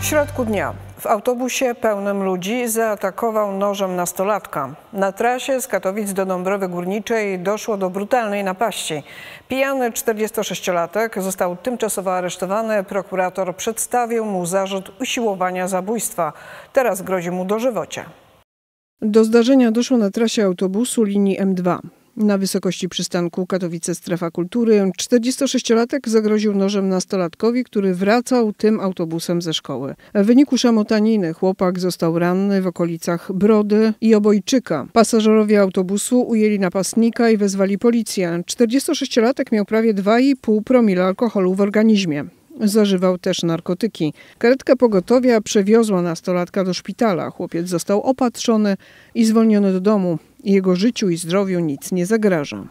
W środku dnia w autobusie pełnym ludzi zaatakował nożem nastolatka. Na trasie z Katowic do Dąbrowy Górniczej doszło do brutalnej napaści. Pijany 46-latek został tymczasowo aresztowany. Prokurator przedstawił mu zarzut usiłowania zabójstwa. Teraz grozi mu dożywocie. Do zdarzenia doszło na trasie autobusu linii M2. Na wysokości przystanku Katowice Strefa Kultury 46-latek zagroził nożem nastolatkowi, który wracał tym autobusem ze szkoły. W wyniku szamotaniny chłopak został ranny w okolicach Brody i Obojczyka. Pasażerowie autobusu ujęli napastnika i wezwali policję. 46-latek miał prawie 2,5 promila alkoholu w organizmie. Zażywał też narkotyki. Karetka pogotowia przewiozła nastolatka do szpitala. Chłopiec został opatrzony i zwolniony do domu. Jego życiu i zdrowiu nic nie zagraża.